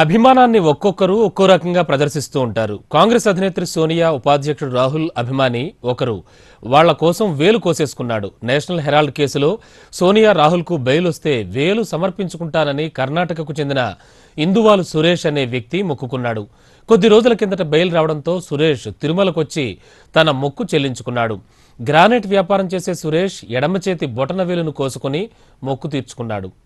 అభిమానాన్ని ఒక్కొక్కరు ఒక్కో రకంగా ప్రదర్శిస్తూ ఉంటారు కాంగ్రెస్ అధినేత్రి సోనియా ఉపాధ్యక్షుడు రాహుల్ అభిమాని ఒకరు వాళ్ల కోసం వేలు కోసేసుకున్నాడు నేషనల్ హెరాల్డ్ కేసులో సోనియా రాహుల్కు బెయిల్ వస్తే వేలు సమర్పించుకుంటానని కర్ణాటకకు చెందిన ఇందువాలు సురేష్ అనే వ్యక్తి మొక్కుకున్నాడు కొద్ది రోజుల కిందట బెయిల్ రావడంతో సురేష్ తిరుమలకొచ్చి తన మొక్కు చెల్లించుకున్నాడు గ్రానైట్ వ్యాపారం చేసే సురేష్ ఎడమ చేతి బొటనవేలును కోసుకుని మొక్కు తీర్చుకున్నాడు